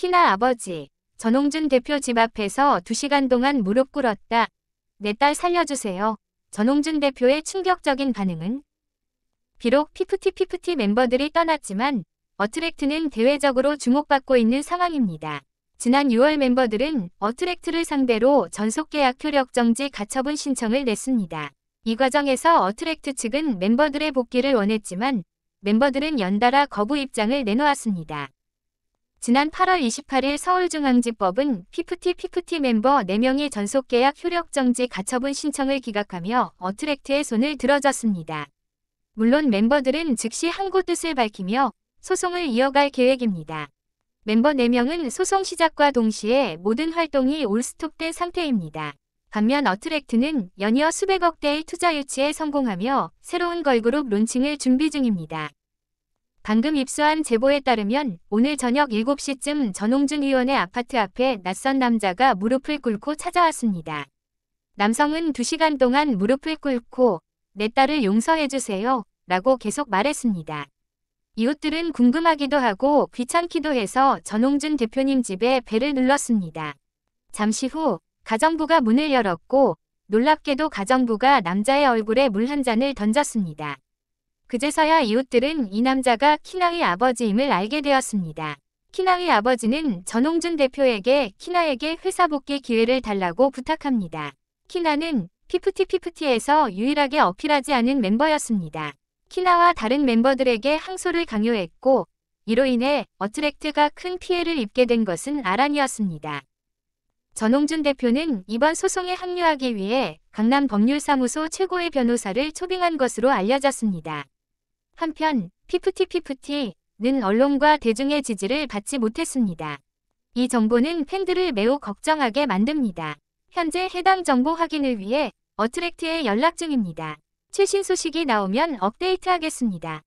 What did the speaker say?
특나 아버지 전홍준 대표 집 앞에서 2시간 동안 무릎 꿇었다. 내 딸 살려주세요. 전홍준 대표의 충격적인 반응은 비록 피프티피프티 멤버들이 떠났지만 어트랙트는 대외적으로 주목받고 있는 상황입니다. 지난 6월 멤버들은 어트랙트를 상대로 전속계약 효력 정지 가처분 신청을 냈습니다. 이 과정에서 어트랙트 측은 멤버들의 복귀를 원했지만 멤버들은 연달아 거부 입장을 내놓았습니다. 지난 8월 28일 서울중앙지법은 피프티 피프티 멤버 4명이 전속계약 효력정지 가처분 신청을 기각하며 어트랙트의 손을 들어줬습니다. 물론 멤버들은 즉시 항고 뜻을 밝히며 소송을 이어갈 계획입니다. 멤버 4명은 소송 시작과 동시에 모든 활동이 올스톱된 상태입니다. 반면 어트랙트는 연이어 수백억대의 투자 유치에 성공하며 새로운 걸그룹 론칭을 준비 중입니다. 방금 입수한 제보에 따르면 오늘 저녁 7시쯤 전홍준 의원의 아파트 앞에 낯선 남자가 무릎을 꿇고 찾아왔습니다. 남성은 2시간 동안 무릎을 꿇고 내 딸을 용서해주세요 라고 계속 말했습니다. 이웃들은 궁금하기도 하고 귀찮기도 해서 전홍준 대표님 집에 배를 눌렀습니다. 잠시 후 가정부가 문을 열었고 놀랍게도 가정부가 남자의 얼굴에 물 한 잔을 던졌습니다. 그제서야 이웃들은 이 남자가 키나의 아버지임을 알게 되었습니다. 키나의 아버지는 전홍준 대표에게 키나에게 회사 복귀 기회를 달라고 부탁합니다. 키나는 피프티피프티에서 유일하게 어필하지 않은 멤버였습니다. 키나와 다른 멤버들에게 항소를 강요했고 이로 인해 어트랙트가 큰 피해를 입게 된 것은 아란이었습니다. 전홍준 대표는 이번 소송에 합류하기 위해 강남 법률사무소 최고의 변호사를 초빙한 것으로 알려졌습니다. 한편 피프티피프티는 언론과 대중의 지지를 받지 못했습니다. 이 정보는 팬들을 매우 걱정하게 만듭니다. 현재 해당 정보 확인을 위해 어트랙트에 연락 중입니다. 최신 소식이 나오면 업데이트하겠습니다.